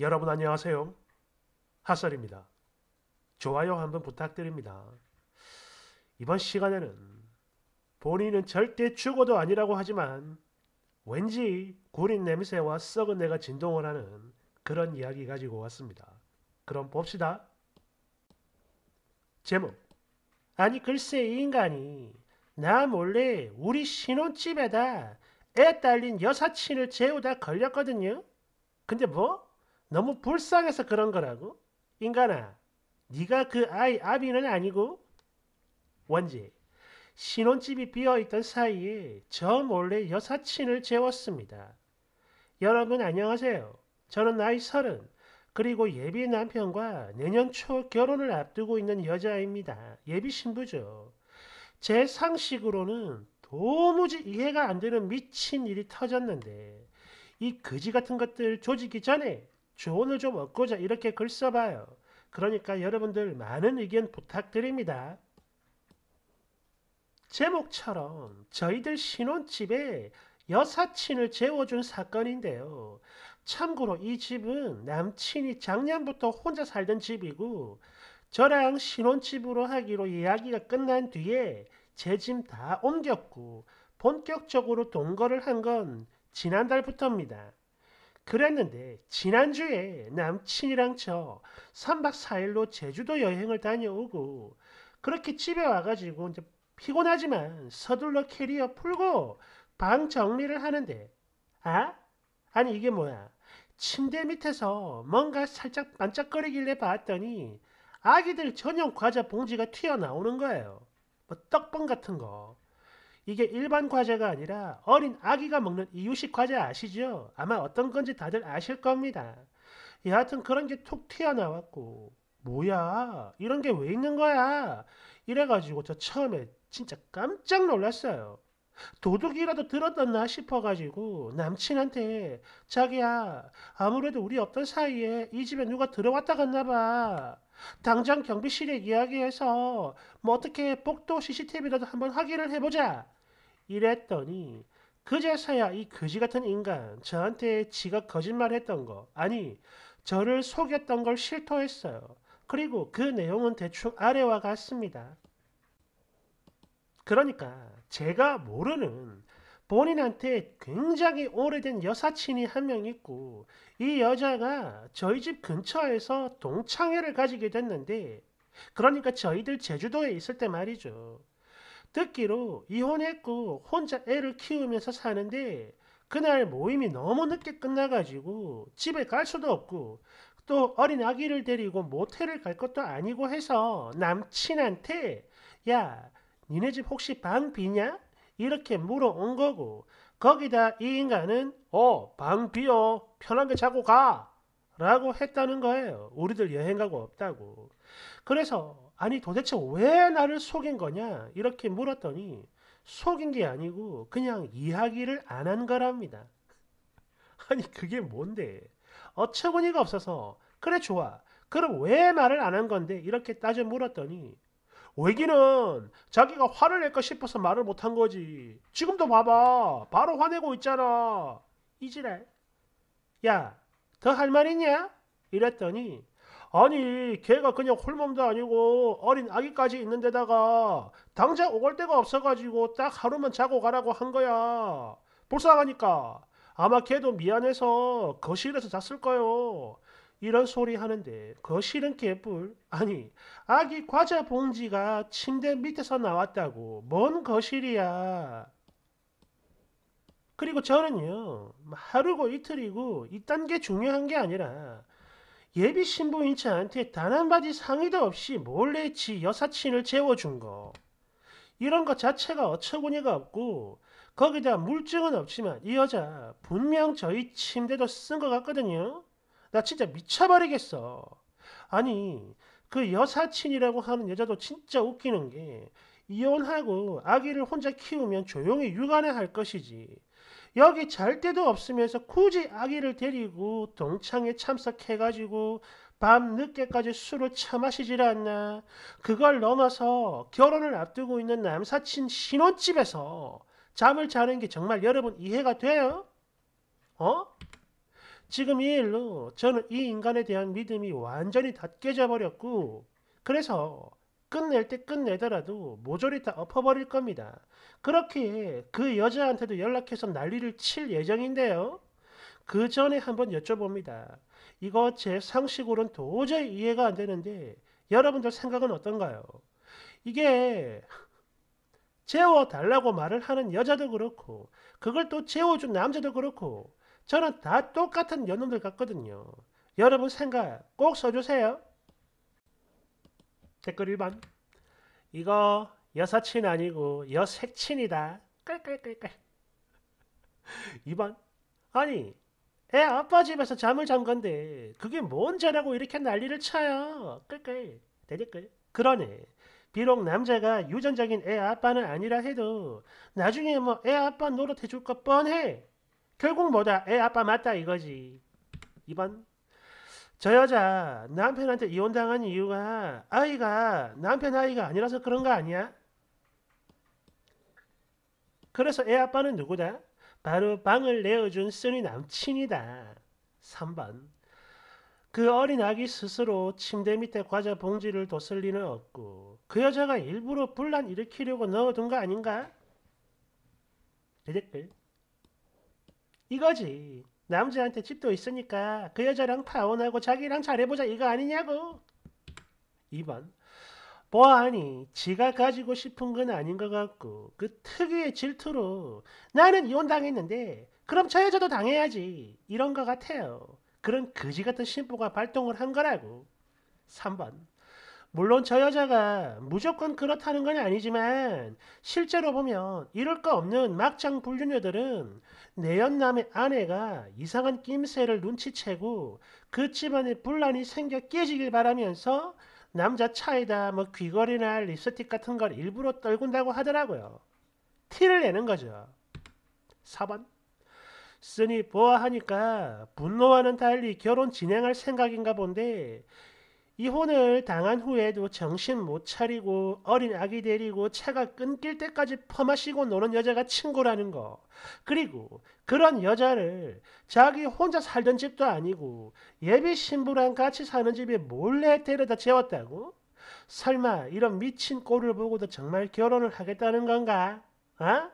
여러분 안녕하세요. 핫설입니다. 좋아요 한번 부탁드립니다. 이번 시간에는 본인은 절대 죽어도 아니라고 하지만 왠지 구린 냄새와 썩은 내가 진동을 하는 그런 이야기 가지고 왔습니다. 그럼 봅시다. 제목 아니 글쎄 이 인간이 나 몰래 우리 신혼집에다 애 딸린 여사친을 재우다 걸렸거든요. 근데 뭐? 너무 불쌍해서 그런 거라고. 인간아, 네가 그 아이 아비는 아니고 원지. 신혼집이 비어있던 사이에 저 몰래 여사친을 재웠습니다. 여러분 안녕하세요. 저는 나이 서른 그리고 예비 남편과 내년 초 결혼을 앞두고 있는 여자입니다. 예비 신부죠. 제 상식으로는 도무지 이해가 안 되는 미친 일이 터졌는데 이 거지 같은 것들 조지기 전에 조언을 좀 얻고자 이렇게 글 써봐요. 그러니까 여러분들 많은 의견 부탁드립니다. 제목처럼 저희들 신혼집에 여사친을 재워준 사건인데요. 참고로 이 집은 남친이 작년부터 혼자 살던 집이고 저랑 신혼집으로 하기로 이야기가 끝난 뒤에 제짐다 옮겼고 본격적으로 동거를 한 건 지난달부터입니다. 그랬는데 지난주에 남친이랑 저 3박 4일로 제주도 여행을 다녀오고 그렇게 집에 와가지고 이제 피곤하지만 서둘러 캐리어 풀고 방 정리를 하는데 아? 아니 이게 뭐야 침대 밑에서 뭔가 살짝 반짝거리길래 봤더니 아기들 전용 과자 봉지가 튀어나오는 거예요. 뭐 떡봉 같은 거. 이게 일반 과자가 아니라 어린 아기가 먹는 이유식 과자 아시죠? 아마 어떤 건지 다들 아실 겁니다. 여하튼 그런 게 툭 튀어나왔고 뭐야 이런 게 왜 있는 거야 이래가지고 저 처음에 진짜 깜짝 놀랐어요. 도둑이라도 들었었나 싶어가지고 남친한테 자기야 아무래도 우리 없던 사이에 이 집에 누가 들어왔다 갔나 봐. 당장 경비실에 이야기해서 뭐 어떻게 복도 CCTV라도 한번 확인을 해보자. 이랬더니 그제서야 이 거지 같은 인간 저한테 지가 거짓말했던 거 아니 저를 속였던 걸 실토했어요. 그리고 그 내용은 대충 아래와 같습니다. 그러니까 제가 모르는 본인한테 굉장히 오래된 여사친이 한 명 있고 이 여자가 저희 집 근처에서 동창회를 가지게 됐는데 그러니까 저희들 제주도에 있을 때 말이죠. 듣기로 이혼했고 혼자 애를 키우면서 사는데 그날 모임이 너무 늦게 끝나가지고 집에 갈 수도 없고 또 어린 아기를 데리고 모텔을 갈 것도 아니고 해서 남친한테 야 니네 집 혹시 방 비냐? 이렇게 물어온 거고 거기다 이 인간은 어방 비어 편하게 자고 가 라고 했다는 거예요. 우리들 여행 가고 없다고. 그래서 아니 도대체 왜 나를 속인 거냐 이렇게 물었더니 속인 게 아니고 그냥 이야기를 안 한 거랍니다. 아니 그게 뭔데 어처구니가 없어서 그래 좋아 그럼 왜 말을 안 한 건데 이렇게 따져 물었더니 외기는 자기가 화를 낼까 싶어서 말을 못 한 거지 지금도 봐봐 바로 화내고 있잖아 이지랄 야더 할 말 있냐 이랬더니 아니 걔가 그냥 홀몸도 아니고 어린 아기까지 있는 데다가 당장 오갈 데가 없어가지고 딱 하루만 자고 가라고 한 거야. 불쌍하니까 아마 걔도 미안해서 거실에서 잤을 거요. 이런 소리 하는데 거실은 그 개뿔 아니 아기 과자 봉지가 침대 밑에서 나왔다고 뭔 거실이야. 그리고 저는요 하루고 이틀이고 이딴 게 중요한 게 아니라 예비 신부인 자한테 단 한마디 상의도 없이 몰래 지 여사친을 재워준 거. 이런 것 자체가 어처구니가 없고 거기다 물증은 없지만 이 여자 분명 저희 침대도 쓴 것 같거든요. 나 진짜 미쳐버리겠어. 아니 그 여사친이라고 하는 여자도 진짜 웃기는 게 이혼하고 아기를 혼자 키우면 조용히 육아나 할 것이지 여기 잘 데도 없으면서 굳이 아기를 데리고 동창회 참석해가지고 밤 늦게까지 술을 처마시질 않나. 그걸 넘어서 결혼을 앞두고 있는 남사친 신혼집에서 잠을 자는 게 정말 여러분 이해가 돼요? 어? 지금 이 일로 저는 이 인간에 대한 믿음이 완전히 다 깨져버렸고, 그래서 끝낼 때 끝내더라도 모조리 다 엎어버릴 겁니다. 그렇게 그 여자한테도 연락해서 난리를 칠 예정인데요. 그 전에 한번 여쭤봅니다. 이거 제 상식으로는 도저히 이해가 안 되는데 여러분들 생각은 어떤가요? 이게 재워달라고 말을 하는 여자도 그렇고 그걸 또 재워준 남자도 그렇고 저는 다 똑같은 연놈들 같거든요. 여러분 생각 꼭 써주세요. 댓글 1번 이거 여사친 아니고 여색친이다 깔깔깔깔 2번 아니 애 아빠 집에서 잠을 잔 건데 그게 뭔 죄라고 이렇게 난리를 쳐요 끌끌 대댓글 그러네 비록 남자가 유전적인 애 아빠는 아니라 해도 나중에 뭐 애 아빠 노릇 해줄 것 뻔해 결국 뭐다 애 아빠 맞다 이거지 2번 저 여자 남편한테 이혼당한 이유가 아이가 남편 아이가 아니라서 그런 거 아니야? 그래서 애 아빠는 누구다? 바로 방을 내어준 쓰니 남친이다. 3번 그 어린 아기 스스로 침대 밑에 과자 봉지를 뒀을 리는 없고 그 여자가 일부러 분란 일으키려고 넣어둔 거 아닌가? 그 댓글 이거지. 남자한테 집도 있으니까 그 여자랑 파혼하고 자기랑 잘해보자 이거 아니냐고. 2번 뭐하니 지가 가지고 싶은 건 아닌 것 같고 그 특유의 질투로 나는 이혼당했는데 그럼 저 여자도 당해야지 이런 것 같아요. 그런 거지 같은 신부가 발동을 한 거라고. 3번 물론 저 여자가 무조건 그렇다는 건 아니지만 실제로 보면 이럴 거 없는 막장 불륜녀들은 내연남의 아내가 이상한 낌새를 눈치채고 그 집안에 분란이 생겨 깨지길 바라면서 남자 차에다 뭐 귀걸이나 립스틱 같은 걸 일부러 떨군다고 하더라고요. 티를 내는 거죠. 4번 쓰니 보아하니까 분노와는 달리 결혼 진행할 생각인가 본데 이혼을 당한 후에도 정신 못 차리고 어린 아기 데리고 차가 끊길 때까지 퍼마시고 노는 여자가 친구라는 거. 그리고 그런 여자를 자기 혼자 살던 집도 아니고 예비 신부랑 같이 사는 집에 몰래 데려다 재웠다고? 설마 이런 미친 꼴을 보고도 정말 결혼을 하겠다는 건가? 어?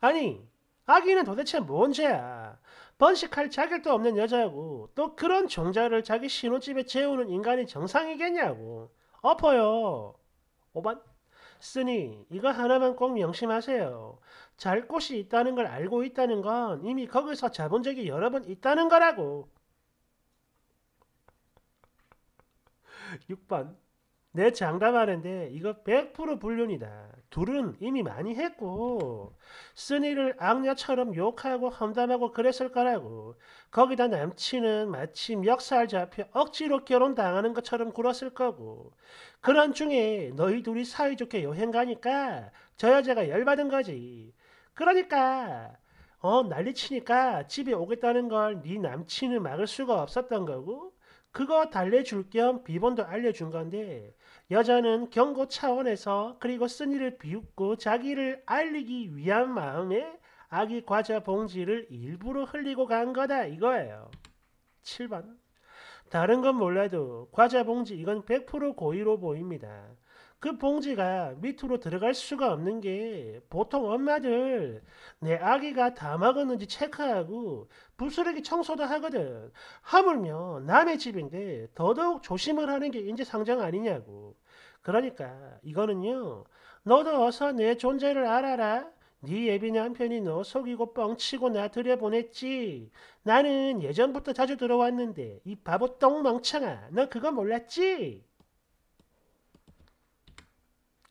아니, 아기는 도대체 뭔 죄야? 번식할 자격도 없는 여자고 또 그런 종자를 자기 신혼집에 재우는 인간이 정상이겠냐고 엎어요. 5번 쓰니 이거 하나만 꼭 명심하세요. 잘 곳이 있다는 걸 알고 있다는 건 이미 거기서 잡은 적이 여러 번 있다는 거라고. 6번 내 장담하는데 이거 100% 불륜이다. 둘은 이미 많이 했고 쓰니를 악녀처럼 욕하고 험담하고 그랬을 거라고. 거기다 남친은 마침 역살 잡혀 억지로 결혼당하는 것처럼 굴었을 거고. 그런 중에 너희 둘이 사이좋게 여행 가니까 저 여자가 열받은 거지. 그러니까 어 난리치니까 집에 오겠다는 걸 네 남친은 막을 수가 없었던 거고 그거 달래줄 겸 비번도 알려준 건데 여자는 경고 차원에서 그리고 쓴이를 비웃고 자기를 알리기 위한 마음에 아기 과자 봉지를 일부러 흘리고 간 거다 이거예요. 7번 다른 건 몰라도 과자 봉지 이건 100% 고의로 보입니다. 그 봉지가 밑으로 들어갈 수가 없는 게 보통 엄마들 내 아기가 다 먹었는지 체크하고 부스러기 청소도 하거든. 하물며 남의 집인데 더더욱 조심을 하는 게 인지상정 아니냐고. 그러니까 이거는요. 너도 어서 내 존재를 알아라. 네 예비 남편이 너 속이고 뻥치고 나 들여보냈지. 나는 예전부터 자주 들어왔는데 이 바보 똥망청아너 그거 몰랐지?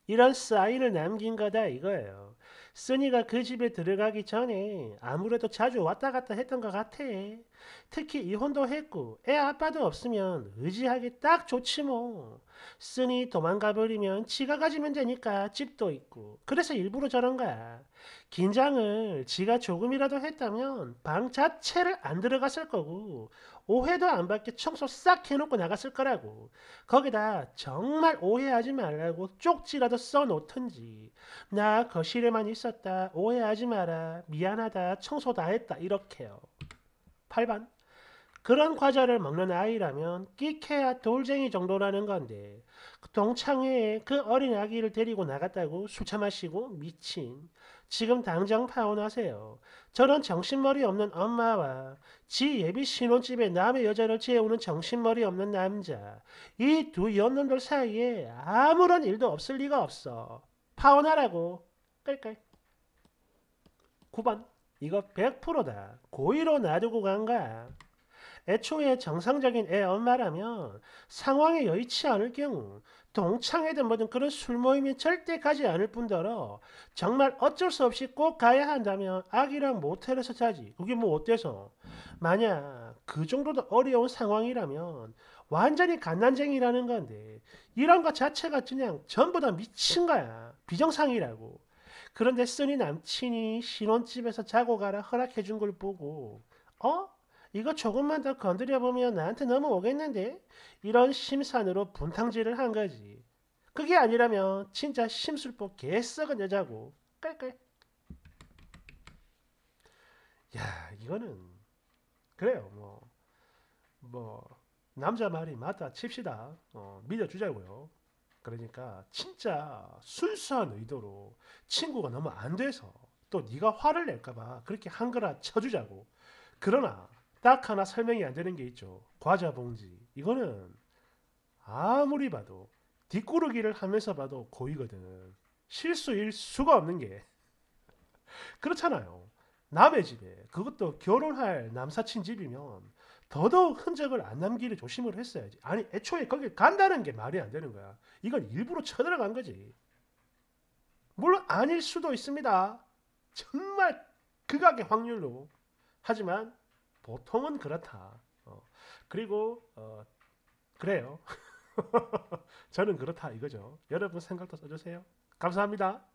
이런 사인을 남긴 거다 이거예요. 쓰니가 그 집에 들어가기 전에 아무래도 자주 왔다 갔다 했던 것 같아. 특히 이혼도 했고 애 아빠도 없으면 의지하기 딱 좋지 뭐. 쓰니 도망가버리면 지가 가지면 되니까 집도 있고 그래서 일부러 저런 거야. 긴장을 지가 조금이라도 했다면 방 자체를 안 들어갔을 거고 오해도 안 받게 청소 싹 해놓고 나갔을 거라고. 거기다 정말 오해하지 말라고 쪽지라도 써놓던지. 나 거실에만 있었다. 오해하지 마라. 미안하다. 청소 다 했다. 이렇게요. 8번. 그런 과자를 먹는 아이라면 끼케야 돌쟁이 정도라는 건데 그 동창회에 그 어린 아기를 데리고 나갔다고 수차 마시고 미친 지금 당장 파혼하세요. 저런 정신머리 없는 엄마와 지 예비 신혼집에 남의 여자를 재우는 정신머리 없는 남자. 이 두 연놈들 사이에 아무런 일도 없을 리가 없어. 파혼하라고. 깔깔. 9번. 이거 100%다. 고의로 놔두고 간 거야. 애초에 정상적인 애 엄마라면 상황에 여의치 않을 경우 동창회든 뭐든 그런 술 모임에 절대 가지 않을 뿐더러 정말 어쩔 수 없이 꼭 가야 한다면 아기랑 모텔에서 자지. 그게 뭐 어때서? 만약 그 정도도 어려운 상황이라면 완전히 갓난쟁이라는 건데 이런 것 자체가 그냥 전부 다 미친 거야. 비정상이라고. 그런데 쓰니 남친이 신혼집에서 자고 가라 허락해 준 걸 보고 어? 이거 조금만 더 건드려보면 나한테 넘어오겠는데? 이런 심산으로 분탕질을 한 거지. 그게 아니라면 진짜 심술법 개썩은 여자고 깔깔. 야 이거는 그래요 뭐뭐 뭐, 남자 말이 맞다 칩시다 어, 믿어주자고요. 그러니까 진짜 순수한 의도로 친구가 너무 안 돼서 또 네가 화를 낼까봐 그렇게 한거라 쳐주자고. 그러나 딱 하나 설명이 안 되는 게 있죠. 과자 봉지. 이거는 아무리 봐도 뒷구르기를 하면서 봐도 고이거든 실수일 수가 없는 게 그렇잖아요. 남의 집에 그것도 결혼할 남사친 집이면 더더욱 흔적을 안 남기를 조심을 했어야지. 아니 애초에 거기 간다는 게 말이 안 되는 거야. 이건 일부러 쳐들어간 거지. 물론 아닐 수도 있습니다. 정말 극악의 확률로. 하지만 보통은 그렇다. 어, 그리고 어, 그래요. 저는 그렇다 이거죠. 여러분 생각도 써주세요. 감사합니다.